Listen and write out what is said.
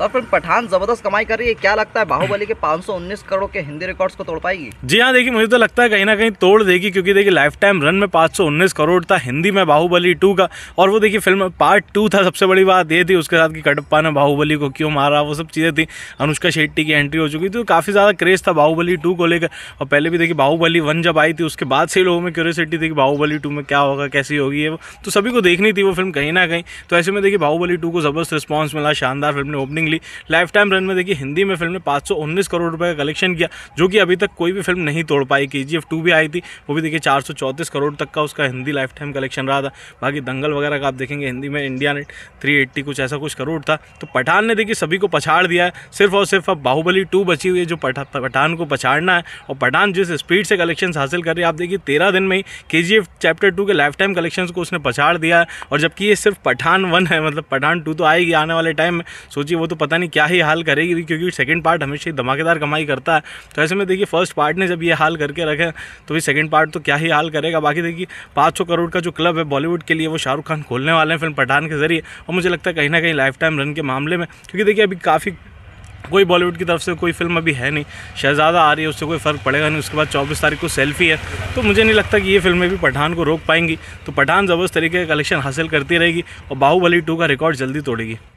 sir film Pathan जबरदस्त कमाई कर रही है क्या लगता है बाहुबली के 519 करोड़ के हिंदी रिकॉर्ड्स को तोड़ पाएगी जी हाँ देखिए मुझे तो लगता है कहीं ना कहीं तोड़ देगी क्योंकि देखिए लाइफ टाइम रन में उन्नीस करोड़ था हिंदी में बाहुबली टू का और वो देखिए फिल्म पार्ट टू था सबसे बड़ी बात ये थी उसके साथ की कटप्पा ने बाहुबली को क्यों मारा वो सब चीज़ें थी अनुष्का शेट्टी की एंट्री हो चुकी थी तो काफ़ी ज़्यादा क्रेज़ था बाहुबली टू को लेकर और पहले भी देखिए बाहुबली वन जब आई थी उसके बाद से लोगों में क्यूरियसिटी थी कि बाहुबली टू में क्या होगा कैसी होगी वो तो सभी को देखनी थी वो फिल्म कहीं ना कहीं तो ऐसे में देखिए बाहुबली टू को ज़बरदस्त रिस्पॉन्स मिला शानदार फिल्म ने opening accordingly lifetime run में देखिए हिंदी में फिल्म ने पाँच करोड़ रुपये का कलेक्शन किया जो कि अभी तक कोई भी फिल्म नहीं तोड़ पाई के जी भी आई थी वो भी देखिए चार करोड़ तक का उसका हिंदी लाइफ टाइम कलेक्शन रहा था बाकी दंगल वगैरह का आप देखेंगे हिंदी में इंडिया ने थ्री कुछ ऐसा कुछ करोड़ था तो पठान ने देखिए सभी को पछाड़ दिया है सिर्फ और सिर्फ अब बाहुबली टू बची हुई है जो पठान को पछाड़ना है और पठान जिस स्पीड से कलेक्शन हासिल कर रही है आप देखिए तेरह दिन में ही के चैप्टर टू के लाइफ टाइम कलेक्शन को उसने पछाड़ दिया है और जबकि ये सिर्फ पठान वन है मतलब पठान टू तो आएगी आने वाले टाइम में सोचिए वो तो पता नहीं क्या ही हाल करेगी क्योंकि सेकंड पार्ट हमेशा ही धमाकेदार कमाई करता है तो ऐसे में देखिए फर्स्ट पार्ट ने जब ये हाल करके रखे तो भी सेकंड पार्ट तो क्या ही हाल करेगा बाकी देखिए पाँच सौ करोड़ का जो क्लब है बॉलीवुड के लिए वो शाहरुख खान खोलने वाले हैं फिल्म पठान के जरिए और मुझे लगता है कहीं ना कहीं लाइफ टाइम रन के मामले में क्योंकि देखिए अभी काफ़ी कोई बॉलीवुड की तरफ से कोई फिल्म अभी है नहीं शहजादा आ रही है उससे कोई फ़र्क पड़ेगा नहीं उसके बाद चौबीस तारीख को सेल्फी है तो मुझे नहीं लगता कि ये फिल्में भी पठान को रोक पाएंगी तो पठान ज़बरदस्त तरीके का कलेक्शन हासिल करती रहेगी और बाहुबली टू का रिकॉर्ड जल्दी तोड़ेगी